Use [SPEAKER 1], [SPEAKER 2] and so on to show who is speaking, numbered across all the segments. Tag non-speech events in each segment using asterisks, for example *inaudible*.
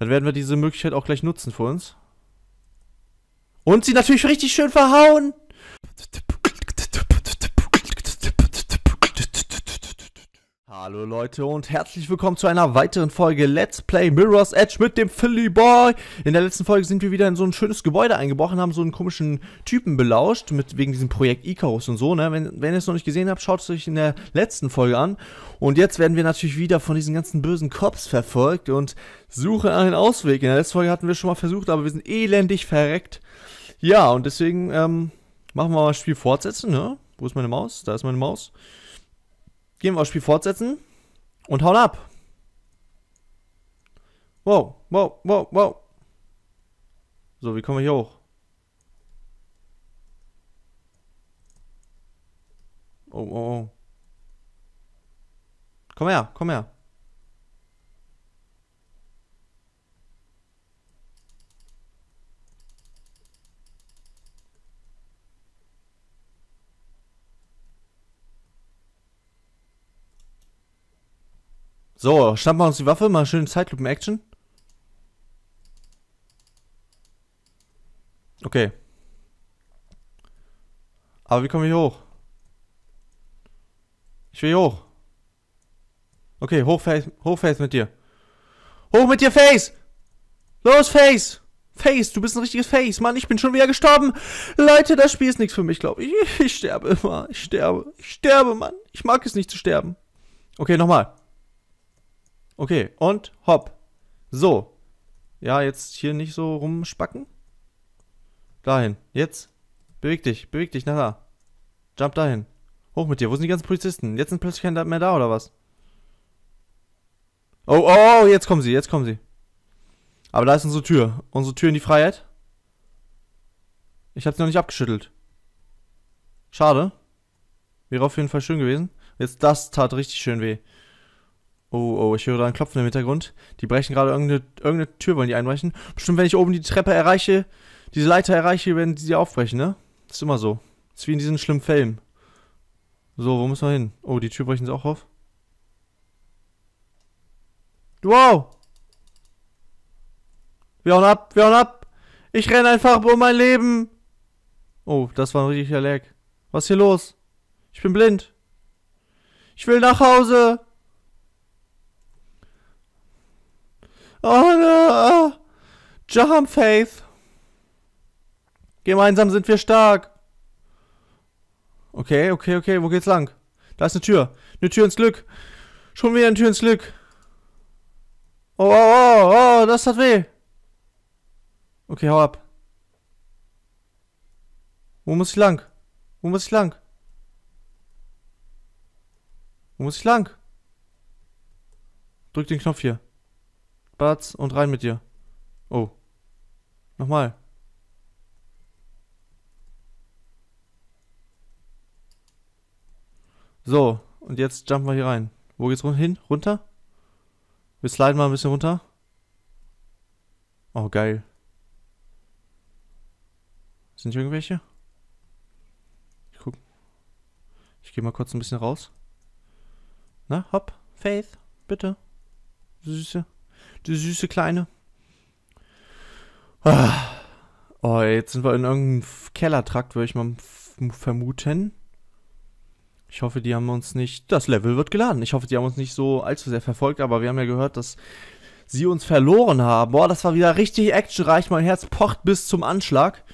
[SPEAKER 1] Dann werden wir diese Möglichkeit auch gleich nutzen für uns. Und sie natürlich richtig schön verhauen. Hallo Leute und herzlich willkommen zu einer weiteren Folge Let's Play Mirror's Edge mit dem Philly Boy. In der letzten Folge sind wir wieder in so ein schönes Gebäude eingebrochen, haben so einen komischen Typen belauscht, mit, wegen diesem Projekt Icarus und so. Ne? Wenn, wenn ihr es noch nicht gesehen habt, schaut es euch in der letzten Folge an. Und jetzt werden wir natürlich wieder von diesen ganzen bösen Cops verfolgt und suchen einen Ausweg. In der letzten Folge hatten wir schon mal versucht, aber wir sind elendig verreckt. Ja, und deswegen ähm, machen wir mal das Spiel fortsetzen. Ne? Wo ist meine Maus? Da ist meine Maus gehen wir aufs Spiel fortsetzen und hauen ab. Wow, wow, wow, wow. So, wie kommen wir hier hoch? Oh, oh, oh. Komm her, komm her. So, schnappen wir uns die Waffe, mal schön Zeitlupen-Action. Okay. Aber wie komme ich hoch? Ich will hier hoch. Okay, hoch Face, hoch Face mit dir. Hoch mit dir, Face! Los, Face! Face, du bist ein richtiges Face. Mann, ich bin schon wieder gestorben. Leute, das Spiel ist nichts für mich, glaube ich. ich. Ich sterbe immer. Ich sterbe. Ich sterbe, Mann. Ich mag es nicht zu sterben. Okay, nochmal. Okay, und hopp. So. Ja, jetzt hier nicht so rumspacken. Dahin. Jetzt. Beweg dich, beweg dich, na da. Jump dahin. Hoch mit dir. Wo sind die ganzen Polizisten? Jetzt sind plötzlich keine mehr da, oder was? Oh, oh, oh, jetzt kommen sie, jetzt kommen sie. Aber da ist unsere Tür. Unsere Tür in die Freiheit. Ich habe sie noch nicht abgeschüttelt. Schade. Wäre auf jeden Fall schön gewesen. Jetzt das tat richtig schön weh. Oh, oh, ich höre da ein Klopfen im Hintergrund. Die brechen gerade irgendeine, irgendeine Tür, wollen die einbrechen. Bestimmt, wenn ich oben die Treppe erreiche, diese Leiter erreiche, werden die sie aufbrechen, ne? Das ist immer so. Das ist wie in diesen schlimmen Filmen. So, wo müssen wir hin? Oh, die Tür brechen sie auch auf. Wow! Wir hauen ab, wir hauen ab! Ich renne einfach um mein Leben! Oh, das war ein richtiger Lag. Was ist hier los? Ich bin blind. Ich will nach Hause! Oh, Jaham Faith. Gemeinsam sind wir stark. Okay, okay, okay, wo geht's lang? Da ist eine Tür. Eine Tür ins Glück. Schon wieder eine Tür ins Glück. Oh, oh, oh, oh, das hat weh. Okay, hau ab. Wo muss ich lang? Wo muss ich lang? Wo muss ich lang? Drück den Knopf hier. Batz und rein mit dir. Oh. Nochmal. So, und jetzt jumpen wir hier rein. Wo geht's run hin? Runter? Wir sliden mal ein bisschen runter. Oh, geil. Sind hier irgendwelche? Ich guck. Ich gehe mal kurz ein bisschen raus. Na, hopp. Faith, bitte. Süße. Die süße Kleine. Ah. Oh, jetzt sind wir in irgendeinem Kellertrakt, würde ich mal vermuten. Ich hoffe, die haben uns nicht. Das Level wird geladen. Ich hoffe, die haben uns nicht so allzu sehr verfolgt, aber wir haben ja gehört, dass sie uns verloren haben. Boah, das war wieder richtig actionreich. Mein Herz pocht bis zum Anschlag.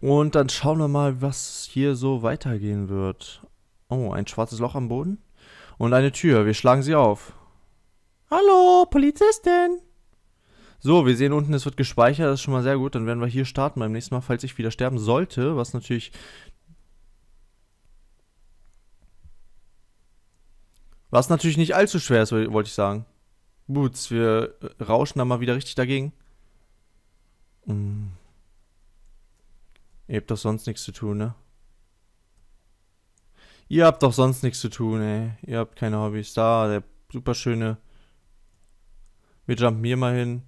[SPEAKER 1] Und dann schauen wir mal, was hier so weitergehen wird. Oh, ein schwarzes Loch am Boden. Und eine Tür. Wir schlagen sie auf. Hallo, Polizistin! So, wir sehen unten, es wird gespeichert, das ist schon mal sehr gut. Dann werden wir hier starten beim nächsten Mal, falls ich wieder sterben sollte, was natürlich... Was natürlich nicht allzu schwer ist, wollte ich sagen. Boots, wir äh, rauschen da mal wieder richtig dagegen. Hm. Ihr habt doch sonst nichts zu tun, ne? Ihr habt doch sonst nichts zu tun, ey. Ihr habt keine Hobbys. Da, der superschöne wir jumpen hier mal hin.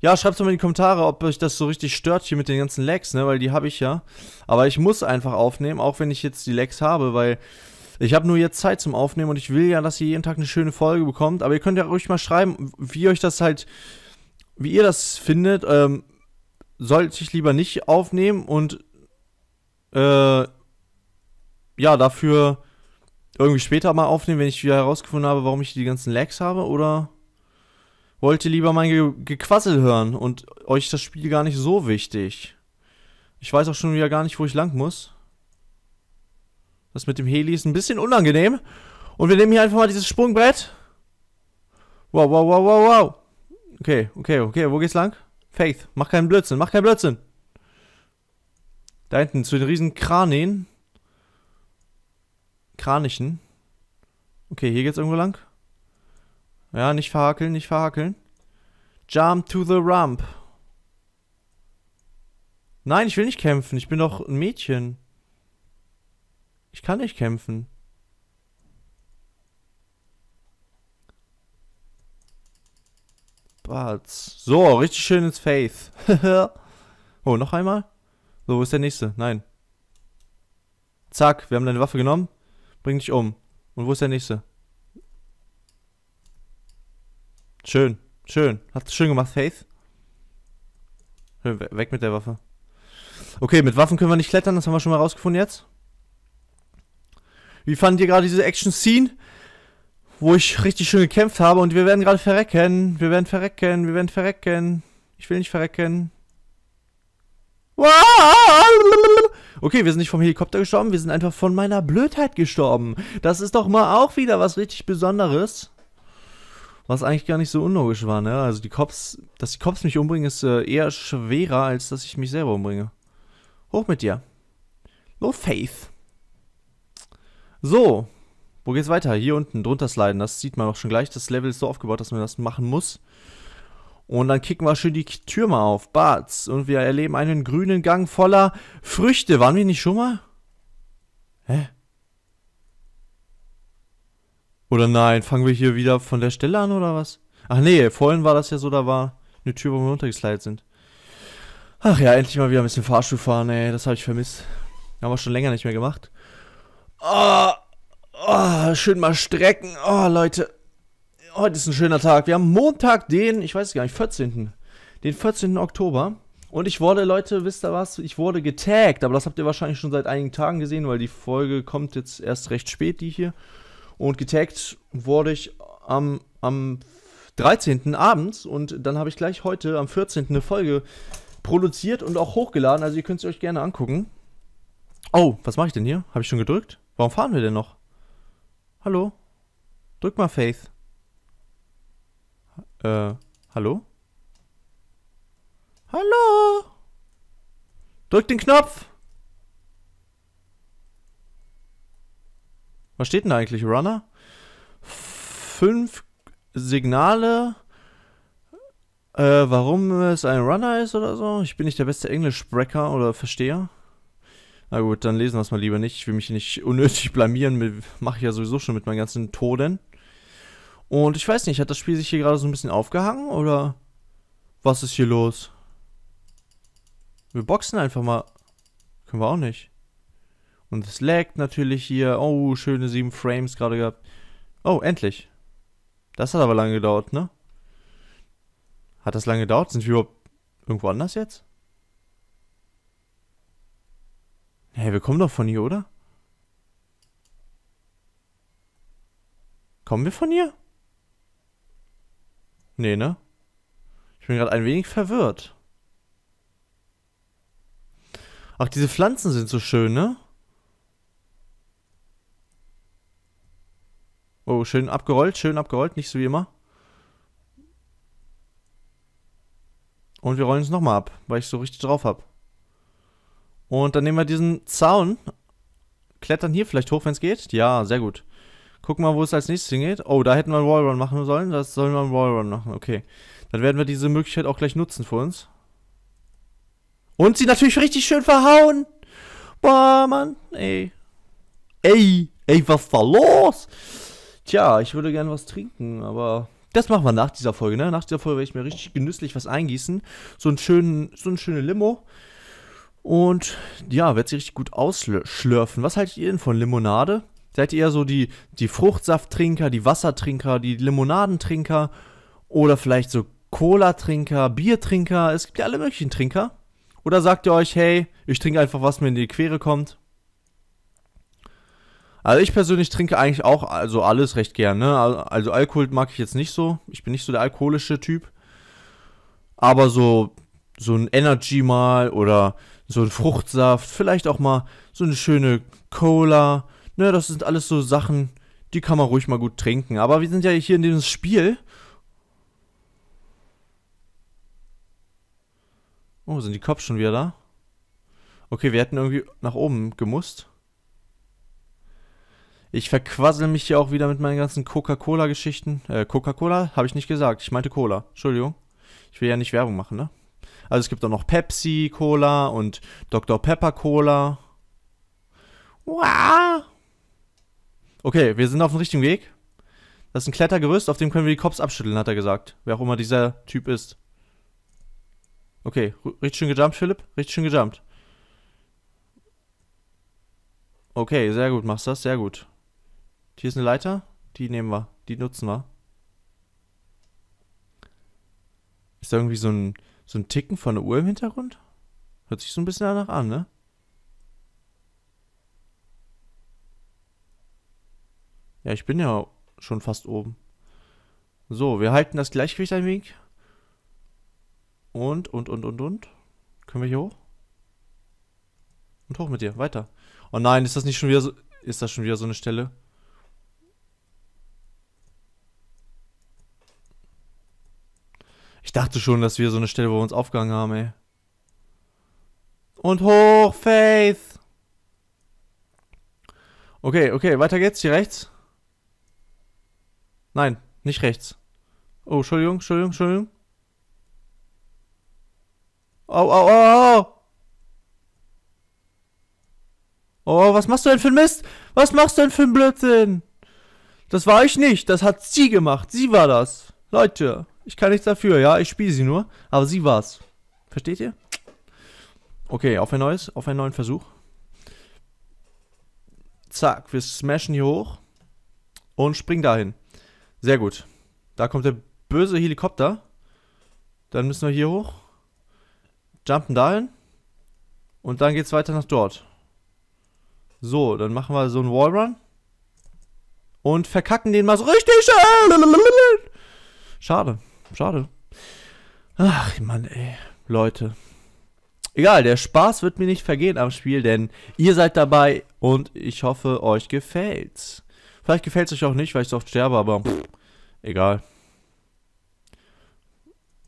[SPEAKER 1] Ja, schreibt doch mal in die Kommentare, ob euch das so richtig stört hier mit den ganzen Lags, ne? Weil die habe ich ja. Aber ich muss einfach aufnehmen, auch wenn ich jetzt die Lags habe, weil ich habe nur jetzt Zeit zum Aufnehmen und ich will ja, dass ihr jeden Tag eine schöne Folge bekommt. Aber ihr könnt ja ruhig mal schreiben, wie euch das halt, wie ihr das findet. Ähm, sollte ich lieber nicht aufnehmen und äh, ja, dafür irgendwie später mal aufnehmen, wenn ich wieder herausgefunden habe, warum ich die ganzen Lags habe oder Wollt ihr lieber mein Ge Gequassel hören und euch das Spiel gar nicht so wichtig. Ich weiß auch schon wieder gar nicht, wo ich lang muss. Das mit dem Heli ist ein bisschen unangenehm. Und wir nehmen hier einfach mal dieses Sprungbrett. Wow, wow, wow, wow, wow. Okay, okay, okay, wo geht's lang? Faith, mach keinen Blödsinn, mach keinen Blödsinn. Da hinten zu den riesen Kranien. Kranichen. Okay, hier geht's irgendwo lang. Ja, nicht verhakeln, nicht verhakeln. Jump to the rump. Nein, ich will nicht kämpfen. Ich bin doch ein Mädchen. Ich kann nicht kämpfen. Barts. So, richtig schön ins Faith. *laughs* oh, noch einmal? So, wo ist der nächste? Nein. Zack, wir haben deine Waffe genommen. Bring dich um. Und wo ist der nächste? Schön, schön. Hat du schön gemacht, Faith? Weg mit der Waffe. Okay, mit Waffen können wir nicht klettern, das haben wir schon mal rausgefunden jetzt. Wie fandet ihr gerade diese Action-Scene? Wo ich richtig schön gekämpft habe und wir werden gerade verrecken. Wir werden verrecken, wir werden verrecken. Ich will nicht verrecken. Okay, wir sind nicht vom Helikopter gestorben, wir sind einfach von meiner Blödheit gestorben. Das ist doch mal auch wieder was richtig Besonderes was eigentlich gar nicht so unlogisch war, ne? Also die Cops, dass die Cops mich umbringen, ist äh, eher schwerer, als dass ich mich selber umbringe. Hoch mit dir. No faith. So, wo geht's weiter? Hier unten drunter sliden, das sieht man auch schon gleich. Das Level ist so aufgebaut, dass man das machen muss. Und dann kicken wir schön die Türme auf. Barts. Und wir erleben einen grünen Gang voller Früchte. Waren wir nicht schon mal? Hä? Oder nein, fangen wir hier wieder von der Stelle an oder was? Ach nee, vorhin war das ja so, da war eine Tür, wo wir runtergeslidet sind. Ach ja, endlich mal wieder ein bisschen Fahrstuhl fahren, ey, das habe ich vermisst. Haben wir schon länger nicht mehr gemacht. Oh, oh, schön mal strecken. Oh, Leute. Heute ist ein schöner Tag. Wir haben Montag, den, ich weiß gar nicht, 14. Den 14. Oktober. Und ich wurde, Leute, wisst ihr was? Ich wurde getaggt, aber das habt ihr wahrscheinlich schon seit einigen Tagen gesehen, weil die Folge kommt jetzt erst recht spät, die hier. Und getaggt wurde ich am, am 13. abends und dann habe ich gleich heute am 14. eine Folge produziert und auch hochgeladen. Also ihr könnt es euch gerne angucken. Oh, was mache ich denn hier? Habe ich schon gedrückt? Warum fahren wir denn noch? Hallo? Drück mal Faith. Äh, hallo? Hallo? Drück den Knopf! Was steht denn da eigentlich? Runner? Fünf Signale, äh, warum es ein Runner ist oder so. Ich bin nicht der beste Englischsprecher oder Versteher. Na gut, dann lesen wir es mal lieber nicht. Ich will mich nicht unnötig blamieren. Mache ich ja sowieso schon mit meinen ganzen Toden. Und ich weiß nicht, hat das Spiel sich hier gerade so ein bisschen aufgehangen oder was ist hier los? Wir boxen einfach mal. Können wir auch nicht. Und es laggt natürlich hier. Oh, schöne 7 Frames gerade gehabt. Oh, endlich. Das hat aber lange gedauert, ne? Hat das lange gedauert? Sind wir überhaupt irgendwo anders jetzt? Hey, wir kommen doch von hier, oder? Kommen wir von hier? Nee, ne? Ich bin gerade ein wenig verwirrt. Ach, diese Pflanzen sind so schön, ne? Oh, schön abgerollt, schön abgerollt, nicht so wie immer. Und wir rollen es nochmal ab, weil ich so richtig drauf habe. Und dann nehmen wir diesen Zaun, klettern hier vielleicht hoch, wenn es geht. Ja, sehr gut. Gucken wir, mal, wo es als nächstes hingeht. Oh, da hätten wir einen Wallrun machen sollen. Das sollen wir einen Wallrun machen. Okay. Dann werden wir diese Möglichkeit auch gleich nutzen für uns. Und sie natürlich richtig schön verhauen. Boah, Mann. Ey. Ey. Ey, was war los? Tja, ich würde gerne was trinken, aber das machen wir nach dieser Folge, ne? Nach dieser Folge werde ich mir richtig genüsslich was eingießen. So, einen schönen, so eine schöne Limo. Und ja, werde sie richtig gut ausschlürfen. Was haltet ihr denn von Limonade? Seid ihr eher so die, die Fruchtsafttrinker, die Wassertrinker, die Limonadentrinker oder vielleicht so Cola-Trinker, Biertrinker? Es gibt ja alle möglichen Trinker. Oder sagt ihr euch, hey, ich trinke einfach, was mir in die Quere kommt also ich persönlich trinke eigentlich auch also alles recht gern. Ne? Also Alkohol mag ich jetzt nicht so. Ich bin nicht so der alkoholische Typ. Aber so, so ein Energy mal oder so ein Fruchtsaft, vielleicht auch mal so eine schöne Cola. Ne, das sind alles so Sachen, die kann man ruhig mal gut trinken. Aber wir sind ja hier in diesem Spiel. Oh, sind die Cops schon wieder da? Okay, wir hätten irgendwie nach oben gemusst. Ich verquassel mich hier auch wieder mit meinen ganzen Coca-Cola-Geschichten. Äh, Coca-Cola habe ich nicht gesagt. Ich meinte Cola. Entschuldigung. Ich will ja nicht Werbung machen, ne? Also es gibt auch noch Pepsi Cola und Dr. Pepper Cola. Wow. Okay, wir sind auf dem richtigen Weg. Das ist ein Klettergerüst, auf dem können wir die Cops abschütteln, hat er gesagt. Wer auch immer dieser Typ ist. Okay, richtig schön gejumpt, Philipp. Richtig schön gejumpt. Okay, sehr gut, machst das, sehr gut. Hier ist eine Leiter. Die nehmen wir. Die nutzen wir. Ist da irgendwie so ein, so ein Ticken von der Uhr im Hintergrund? Hört sich so ein bisschen danach an, ne? Ja, ich bin ja schon fast oben. So, wir halten das Gleichgewicht ein wenig. Und, und, und, und, und. Können wir hier hoch? Und hoch mit dir, weiter. Oh nein, ist das nicht schon wieder so... Ist das schon wieder so eine Stelle? dachte schon, dass wir so eine Stelle, wo wir uns aufgegangen haben, ey. Und hoch, Faith! Okay, okay, weiter geht's, hier rechts. Nein, nicht rechts. Oh, Entschuldigung, Entschuldigung, Entschuldigung. Au, au, au, au! Oh, oh, was machst du denn für ein Mist? Was machst du denn für ein Blödsinn? Das war ich nicht, das hat sie gemacht, sie war das. Leute, ich kann nichts dafür, ja, ich spiele sie nur. Aber sie war's. Versteht ihr? Okay, auf ein neues, auf einen neuen Versuch. Zack, wir smashen hier hoch. Und springen dahin. Sehr gut. Da kommt der böse Helikopter. Dann müssen wir hier hoch. Jumpen dahin. Und dann geht's weiter nach dort. So, dann machen wir so einen Wallrun. Und verkacken den mal so richtig. Schade. Schade. Ach, Mann, ey. Leute. Egal, der Spaß wird mir nicht vergehen am Spiel, denn ihr seid dabei und ich hoffe, euch gefällt's. Vielleicht gefällt's euch auch nicht, weil ich so oft sterbe, aber pff, egal.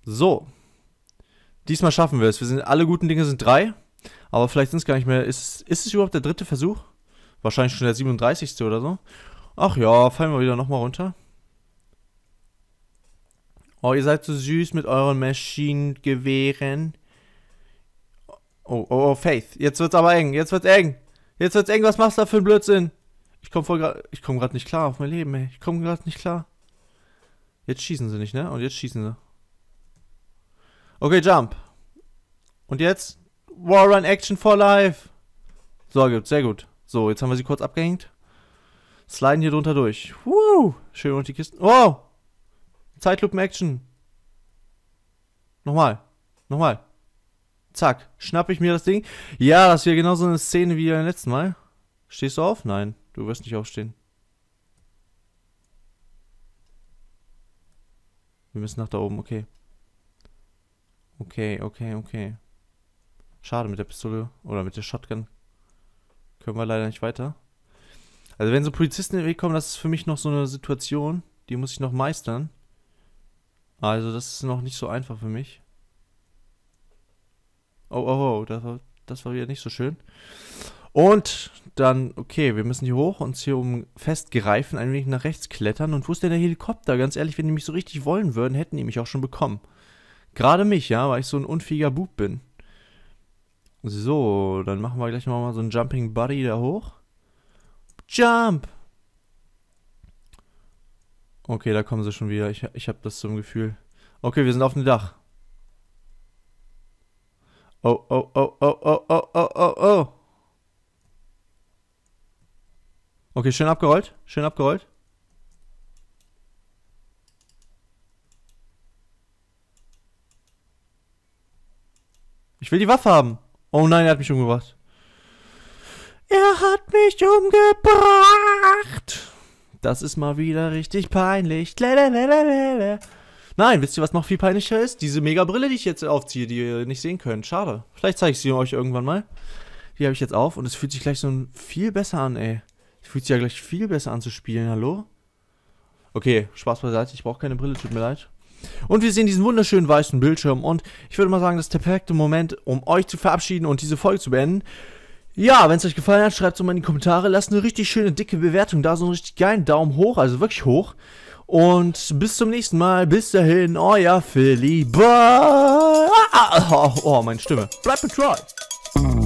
[SPEAKER 1] So. Diesmal schaffen wir es. Wir sind alle guten Dinge sind drei. Aber vielleicht sind es gar nicht mehr. Ist, ist es überhaupt der dritte Versuch? Wahrscheinlich schon der 37. oder so. Ach ja, fallen wir wieder nochmal runter. Oh, ihr seid so süß mit euren Maschinengewehren. Oh, oh, oh, Faith. Jetzt wird's aber eng. Jetzt wird's eng. Jetzt wird's eng. Was machst du da für einen Blödsinn? Ich komm voll grad, Ich komme gerade nicht klar auf mein Leben, ey. Ich komm grad nicht klar. Jetzt schießen sie nicht, ne? Und jetzt schießen sie. Okay, Jump. Und jetzt Warrun Action for Life. So, gibt's. Sehr gut. So, jetzt haben wir sie kurz abgehängt. Sliden hier drunter durch. Woo! Schön unter die Kisten. Oh! Zeitlupen-Action. Nochmal. Nochmal. Zack. Schnapp ich mir das Ding. Ja, das wäre genau so eine Szene wie beim letzten Mal. Stehst du auf? Nein, du wirst nicht aufstehen. Wir müssen nach da oben, okay. Okay, okay, okay. Schade mit der Pistole oder mit der Shotgun. Können wir leider nicht weiter. Also wenn so Polizisten in den Weg kommen, das ist für mich noch so eine Situation, die muss ich noch meistern. Also das ist noch nicht so einfach für mich. Oh, oh, oh, das war, das war wieder nicht so schön. Und dann, okay, wir müssen hier hoch, uns hier um festgreifen, ein wenig nach rechts klettern. Und wo ist denn der Helikopter? Ganz ehrlich, wenn die mich so richtig wollen würden, hätten die mich auch schon bekommen. Gerade mich, ja, weil ich so ein unfähiger Bub bin. So, dann machen wir gleich nochmal so einen Jumping Buddy da hoch. Jump! Okay, da kommen sie schon wieder. Ich, ich habe das so ein Gefühl. Okay, wir sind auf dem Dach. Oh, oh, oh, oh, oh, oh, oh, oh, oh, oh. Okay, schön abgerollt. Schön abgerollt. Ich will die Waffe haben. Oh nein, er hat mich umgebracht. Er hat mich umgebracht. Das ist mal wieder richtig peinlich. Lalalala. Nein, wisst ihr, was noch viel peinlicher ist? Diese Mega-Brille, die ich jetzt aufziehe, die ihr nicht sehen könnt. Schade. Vielleicht zeige ich sie euch irgendwann mal. Die habe ich jetzt auf und es fühlt sich gleich so viel besser an, ey. Es fühlt sich ja gleich viel besser an zu spielen, hallo? Okay, Spaß beiseite, ich brauche keine Brille, tut mir leid. Und wir sehen diesen wunderschönen weißen Bildschirm und ich würde mal sagen, das ist der perfekte Moment, um euch zu verabschieden und diese Folge zu beenden. Ja, wenn es euch gefallen hat, schreibt es mal in die Kommentare. Lasst eine richtig schöne dicke Bewertung da, so einen richtig geilen Daumen hoch, also wirklich hoch. Und bis zum nächsten Mal. Bis dahin, euer Philly. Bye. Ah, ah, oh, oh, meine Stimme. Bleibt mit Troy.